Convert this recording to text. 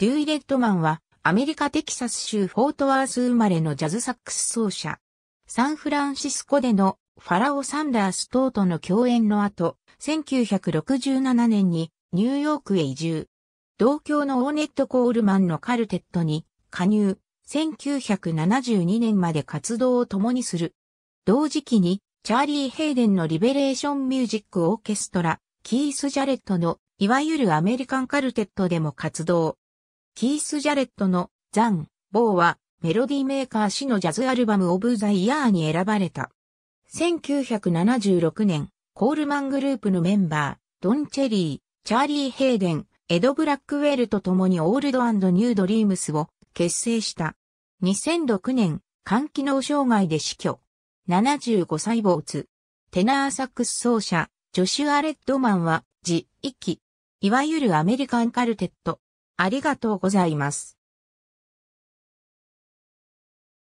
デュイ・レッドマンは、アメリカ・テキサス州フォートワース生まれのジャズサックス奏者。サンフランシスコでのファラオ・サンダース等との共演の後、1967年にニューヨークへ移住。同郷のオーネット・コールマンのカルテットに加入、1972年まで活動を共にする。同時期に、チャーリー・ヘイデンのリベレーション・ミュージック・オーケストラ、キース・ジャレットの、いわゆるアメリカンカルテットでも活動。キース・ジャレットのザン・ボーはメロディメーカー氏のジャズアルバムオブザイヤーに選ばれた。1976年、コールマングループのメンバー、ドン・チェリー、チャーリー・ヘイデン、エド・ブラックウェルと共にオールドニュードリームスを結成した。2006年、肝機能障害で死去。75歳没。テナーサックス奏者、ジョシュア・レッドマンは、自、一期。いわゆるアメリカンカルテット、ありがとうございます。